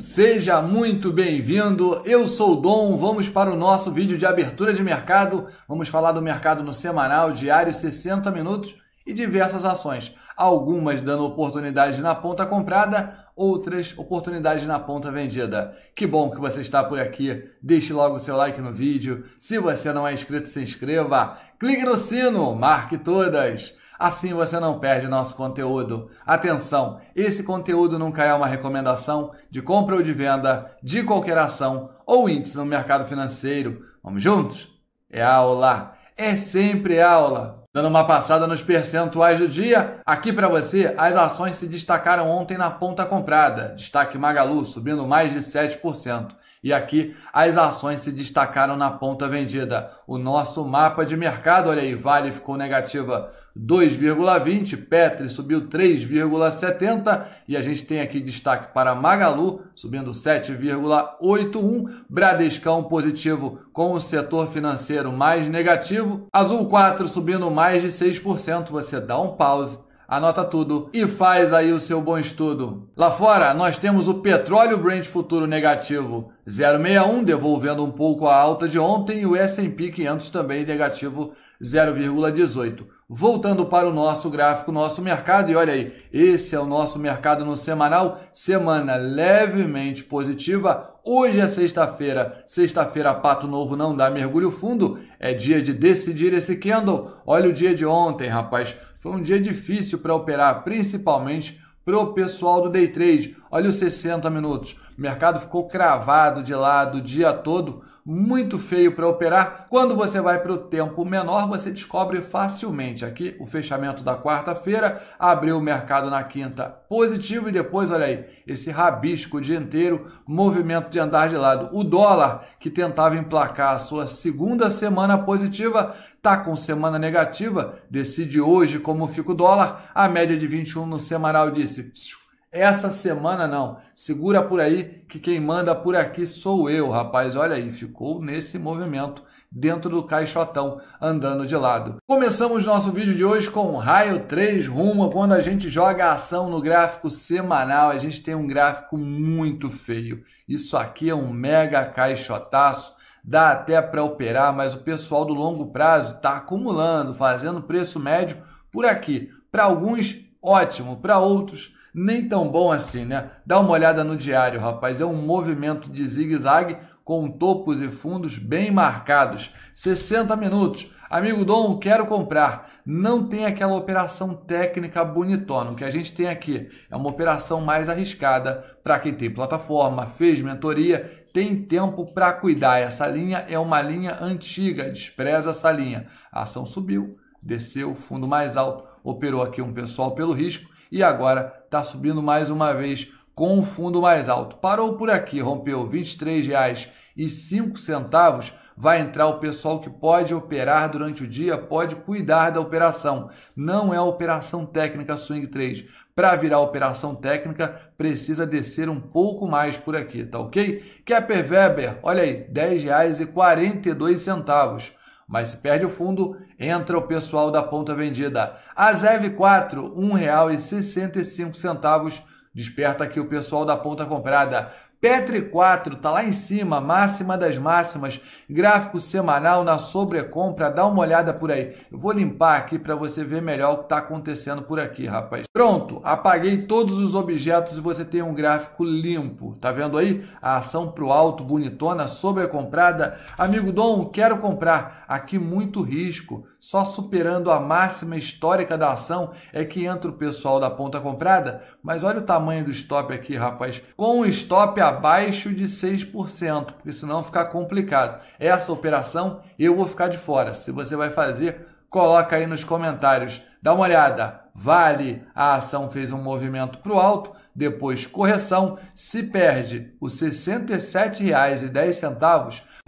Seja muito bem-vindo. Eu sou o Dom. Vamos para o nosso vídeo de abertura de mercado. Vamos falar do mercado no semanal, diário, 60 minutos e diversas ações. Algumas dando oportunidade na ponta comprada, outras oportunidades na ponta vendida. Que bom que você está por aqui. Deixe logo o seu like no vídeo. Se você não é inscrito, se inscreva. Clique no sino, marque todas. Assim você não perde nosso conteúdo. Atenção, esse conteúdo nunca é uma recomendação de compra ou de venda de qualquer ação ou índice no mercado financeiro. Vamos juntos? É aula, é sempre aula. Dando uma passada nos percentuais do dia, aqui para você, as ações se destacaram ontem na ponta comprada. Destaque Magalu subindo mais de 7%. E aqui as ações se destacaram na ponta vendida. O nosso mapa de mercado, olha aí, Vale ficou negativa 2,20, Petri subiu 3,70 e a gente tem aqui destaque para Magalu subindo 7,81, Bradescão positivo com o setor financeiro mais negativo, Azul 4 subindo mais de 6%, você dá um pause Anota tudo e faz aí o seu bom estudo. Lá fora, nós temos o petróleo Brent futuro negativo, 0,61 devolvendo um pouco a alta de ontem e o S&P 500 também negativo 0,18. Voltando para o nosso gráfico, nosso mercado, e olha aí, esse é o nosso mercado no semanal, semana levemente positiva. Hoje é sexta-feira, sexta-feira, pato novo não dá mergulho fundo, é dia de decidir esse candle. Olha o dia de ontem, rapaz. Foi um dia difícil para operar, principalmente para o pessoal do day trade. Olha os 60 minutos. O mercado ficou cravado de lado o dia todo muito feio para operar. Quando você vai para o tempo menor, você descobre facilmente. Aqui, o fechamento da quarta-feira abriu o mercado na quinta positivo e depois, olha aí, esse rabisco o dia inteiro, movimento de andar de lado. O dólar, que tentava emplacar a sua segunda semana positiva, tá com semana negativa. Decide hoje como fica o dólar. A média de 21 no semanal disse. Psiu, essa semana não. Segura por aí que quem manda por aqui sou eu, rapaz. Olha aí, ficou nesse movimento dentro do caixotão, andando de lado. Começamos nosso vídeo de hoje com raio 3 rumo quando a gente joga a ação no gráfico semanal. A gente tem um gráfico muito feio. Isso aqui é um mega caixotaço. Dá até para operar, mas o pessoal do longo prazo está acumulando, fazendo preço médio por aqui. Para alguns, ótimo. Para outros, nem tão bom assim, né? Dá uma olhada no diário, rapaz. É um movimento de zigue-zague com topos e fundos bem marcados. 60 minutos. Amigo Dom, quero comprar. Não tem aquela operação técnica bonitona. O que a gente tem aqui é uma operação mais arriscada para quem tem plataforma, fez mentoria, tem tempo para cuidar. Essa linha é uma linha antiga, despreza essa linha. A ação subiu, desceu, fundo mais alto, operou aqui um pessoal pelo risco e agora está subindo mais uma vez com um fundo mais alto. Parou por aqui, rompeu R$ 23,05 vai entrar o pessoal que pode operar durante o dia, pode cuidar da operação. Não é operação técnica swing trade. Para virar operação técnica, precisa descer um pouco mais por aqui, tá ok? Kepler Weber, olha aí, R$ 10,42. Mas se perde o fundo, entra o pessoal da ponta vendida. A ZEV 4, R$ 1,65. Desperta aqui o pessoal da ponta comprada. Petri 4 está lá em cima, máxima das máximas, gráfico semanal na sobrecompra, dá uma olhada por aí. Eu vou limpar aqui para você ver melhor o que está acontecendo por aqui, rapaz. Pronto, apaguei todos os objetos e você tem um gráfico limpo. Tá vendo aí? A ação pro alto, bonitona, sobrecomprada. Amigo Dom, quero comprar. Aqui muito risco, só superando a máxima histórica da ação é que entra o pessoal da ponta comprada. Mas olha o tamanho do stop aqui, rapaz. Com o stop abaixo de 6%, porque senão fica complicado. Essa operação eu vou ficar de fora. Se você vai fazer, coloca aí nos comentários. Dá uma olhada. Vale, a ação fez um movimento para o alto, depois correção, se perde os R$ 67,10,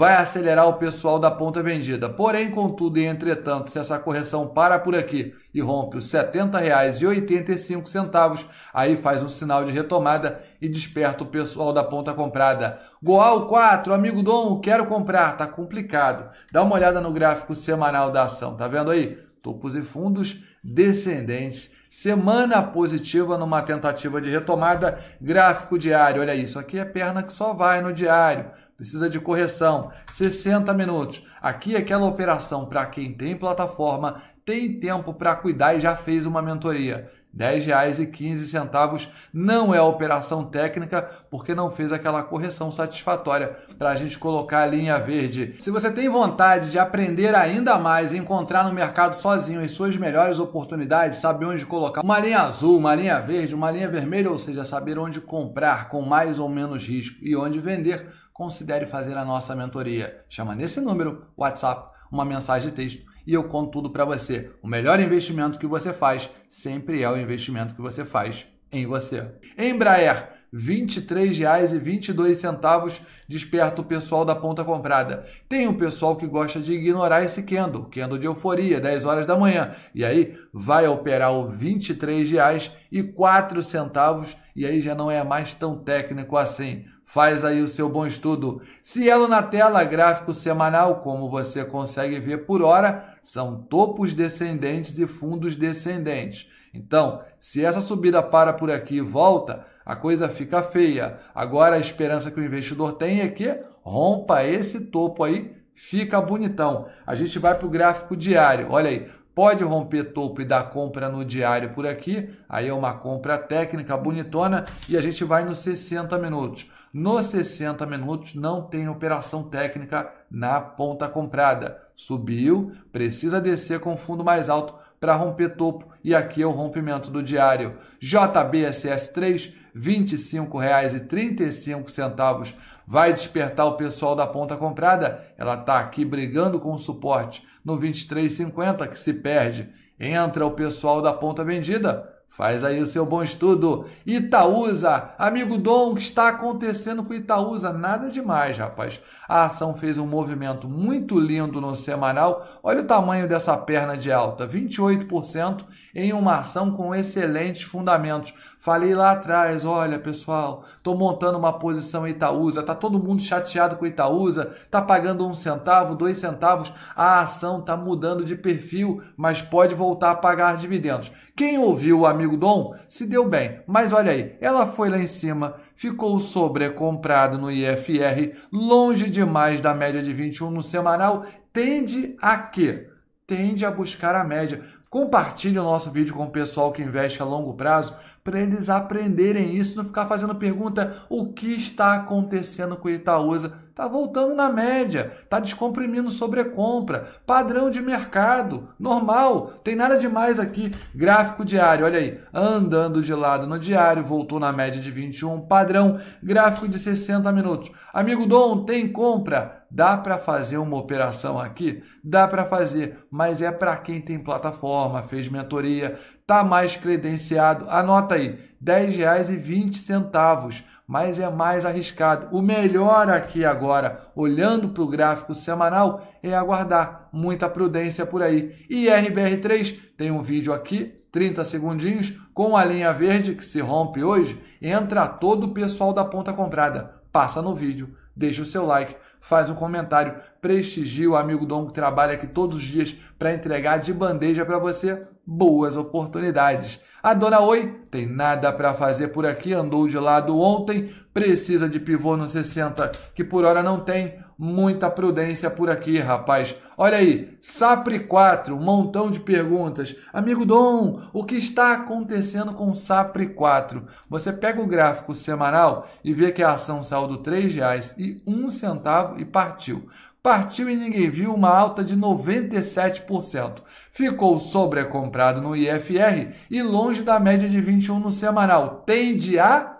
vai acelerar o pessoal da ponta vendida. Porém, contudo e entretanto, se essa correção para por aqui e rompe os R$ 70,85, aí faz um sinal de retomada e desperta o pessoal da ponta comprada. Goal 4, amigo Dom, quero comprar, tá complicado. Dá uma olhada no gráfico semanal da ação, tá vendo aí? Topos e fundos descendentes. Semana positiva numa tentativa de retomada. Gráfico diário, olha isso aqui é perna que só vai no diário precisa de correção, 60 minutos. Aqui, é aquela operação para quem tem plataforma, tem tempo para cuidar e já fez uma mentoria. R$ 10,15 não é a operação técnica porque não fez aquela correção satisfatória para a gente colocar a linha verde. Se você tem vontade de aprender ainda mais e encontrar no mercado sozinho as suas melhores oportunidades, saber onde colocar uma linha azul, uma linha verde, uma linha vermelha, ou seja, saber onde comprar com mais ou menos risco e onde vender, considere fazer a nossa mentoria. Chama nesse número, WhatsApp, uma mensagem de texto e eu conto tudo para você. O melhor investimento que você faz sempre é o investimento que você faz em você. Embraer, R$ 23,22 desperta o pessoal da ponta comprada. Tem um pessoal que gosta de ignorar esse candle, candle de euforia, 10 horas da manhã. E aí vai operar o R$ 23,04 e aí já não é mais tão técnico assim. Faz aí o seu bom estudo. Cielo na tela, gráfico semanal, como você consegue ver por hora, são topos descendentes e fundos descendentes. Então, se essa subida para por aqui e volta, a coisa fica feia. Agora a esperança que o investidor tem é que rompa esse topo aí, fica bonitão. A gente vai para o gráfico diário. Olha aí, Pode romper topo e dar compra no diário por aqui. Aí é uma compra técnica bonitona e a gente vai nos 60 minutos. Nos 60 minutos não tem operação técnica na ponta comprada. Subiu, precisa descer com fundo mais alto para romper topo e aqui é o rompimento do diário. JBSS3 R$ 25,35 vai despertar o pessoal da ponta comprada. Ela está aqui brigando com o suporte no 23,50 que se perde. Entra o pessoal da ponta vendida Faz aí o seu bom estudo. Itaúsa, amigo Dom, o que está acontecendo com Itaúsa? Nada demais, rapaz. A ação fez um movimento muito lindo no semanal. Olha o tamanho dessa perna de alta, 28% em uma ação com excelentes fundamentos. Falei lá atrás, olha, pessoal, estou montando uma posição Itaúsa, tá todo mundo chateado com Itaúsa, tá pagando um centavo, dois centavos, a ação tá mudando de perfil, mas pode voltar a pagar dividendos. Quem ouviu amigo? amigo Dom se deu bem. Mas olha aí, ela foi lá em cima, ficou sobrecomprado no IFR, longe demais da média de 21 no semanal, tende a quê? Tende a buscar a média. Compartilhe o nosso vídeo com o pessoal que investe a longo prazo para eles aprenderem isso, não ficar fazendo pergunta o que está acontecendo com o Itaúsa Está voltando na média, está descomprimindo sobrecompra, padrão de mercado, normal, tem nada demais aqui. Gráfico diário, olha aí, andando de lado no diário, voltou na média de 21, padrão, gráfico de 60 minutos. Amigo Dom, tem compra? Dá para fazer uma operação aqui? Dá para fazer, mas é para quem tem plataforma, fez mentoria, tá mais credenciado. Anota aí, R$10,20 mas é mais arriscado. O melhor aqui agora, olhando para o gráfico semanal, é aguardar muita prudência por aí. E RBR3 tem um vídeo aqui 30 segundinhos, com a linha verde que se rompe hoje, entra todo o pessoal da ponta comprada. Passa no vídeo, deixa o seu like, faz um comentário, prestigia o amigo Dom que trabalha aqui todos os dias para entregar de bandeja para você boas oportunidades. A dona Oi tem nada para fazer por aqui, andou de lado ontem, precisa de pivô no 60, que por hora não tem. Muita prudência por aqui, rapaz. Olha aí, Sapre 4, um montão de perguntas. Amigo Dom, o que está acontecendo com Sapre 4? Você pega o gráfico semanal e vê que a ação saiu do R$ 3,01 e partiu partiu e ninguém viu uma alta de 97%. Ficou sobrecomprado no IFR e longe da média de 21 no semanal. Tende a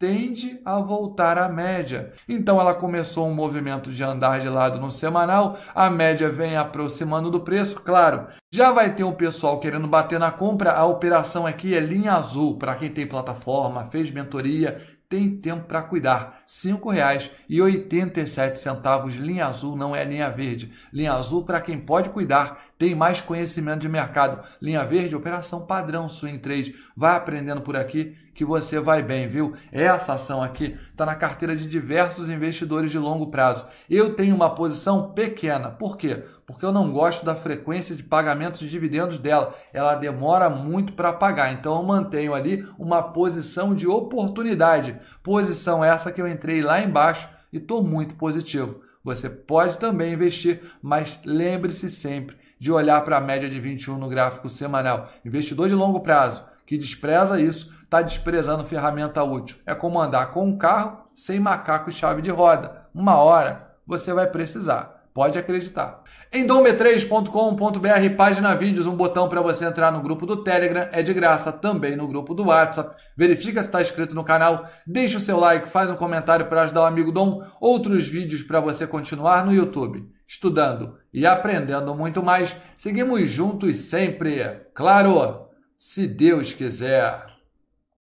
tende a voltar à média. Então ela começou um movimento de andar de lado no semanal, a média vem aproximando do preço, claro. Já vai ter um pessoal querendo bater na compra, a operação aqui é linha azul para quem tem plataforma, fez mentoria, tem tempo para cuidar. R$ 5,87, linha azul, não é linha verde. Linha azul para quem pode cuidar tem mais conhecimento de mercado. Linha Verde, operação padrão swing trade. Vai aprendendo por aqui que você vai bem, viu? Essa ação aqui está na carteira de diversos investidores de longo prazo. Eu tenho uma posição pequena. Por quê? Porque eu não gosto da frequência de pagamentos de dividendos dela. Ela demora muito para pagar. Então eu mantenho ali uma posição de oportunidade. Posição essa que eu entrei lá embaixo e estou muito positivo. Você pode também investir, mas lembre-se sempre de olhar para a média de 21 no gráfico semanal. Investidor de longo prazo que despreza isso está desprezando ferramenta útil. É como andar com um carro sem macaco e chave de roda. Uma hora você vai precisar. Pode acreditar. Em dome3.com.br, página vídeos, um botão para você entrar no grupo do Telegram, é de graça, também no grupo do WhatsApp. Verifica se está inscrito no canal, deixa o seu like, faz um comentário para ajudar o amigo Dom, outros vídeos para você continuar no YouTube estudando e aprendendo muito mais, seguimos juntos sempre, claro, se Deus quiser.